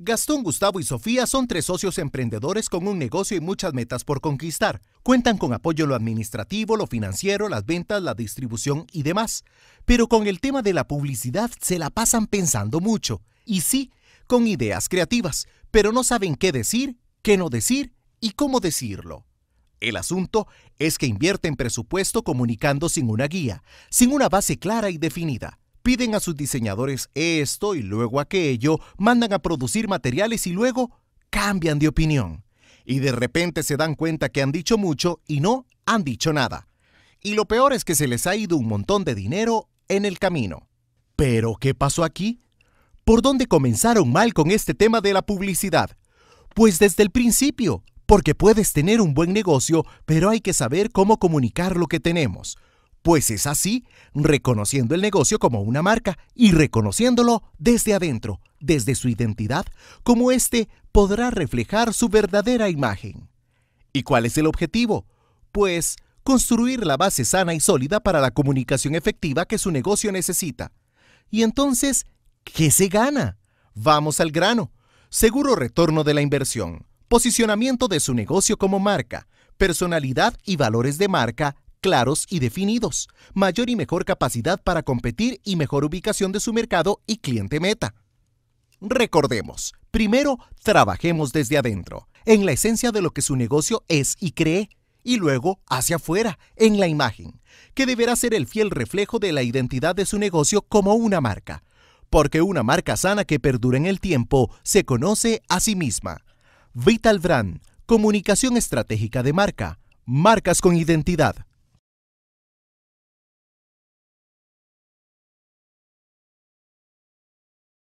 Gastón, Gustavo y Sofía son tres socios emprendedores con un negocio y muchas metas por conquistar. Cuentan con apoyo lo administrativo, lo financiero, las ventas, la distribución y demás. Pero con el tema de la publicidad se la pasan pensando mucho. Y sí, con ideas creativas, pero no saben qué decir, qué no decir y cómo decirlo. El asunto es que invierten presupuesto comunicando sin una guía, sin una base clara y definida piden a sus diseñadores esto y luego aquello, mandan a producir materiales y luego cambian de opinión. Y de repente se dan cuenta que han dicho mucho y no han dicho nada. Y lo peor es que se les ha ido un montón de dinero en el camino. Pero, ¿qué pasó aquí? ¿Por dónde comenzaron mal con este tema de la publicidad? Pues desde el principio, porque puedes tener un buen negocio, pero hay que saber cómo comunicar lo que tenemos pues es así, reconociendo el negocio como una marca y reconociéndolo desde adentro, desde su identidad, como éste podrá reflejar su verdadera imagen. ¿Y cuál es el objetivo? Pues construir la base sana y sólida para la comunicación efectiva que su negocio necesita. Y entonces, ¿qué se gana? Vamos al grano. Seguro retorno de la inversión, posicionamiento de su negocio como marca, personalidad y valores de marca claros y definidos, mayor y mejor capacidad para competir y mejor ubicación de su mercado y cliente meta. Recordemos, primero trabajemos desde adentro, en la esencia de lo que su negocio es y cree, y luego hacia afuera, en la imagen, que deberá ser el fiel reflejo de la identidad de su negocio como una marca, porque una marca sana que perdura en el tiempo se conoce a sí misma. Vital Brand, Comunicación Estratégica de Marca, Marcas con Identidad.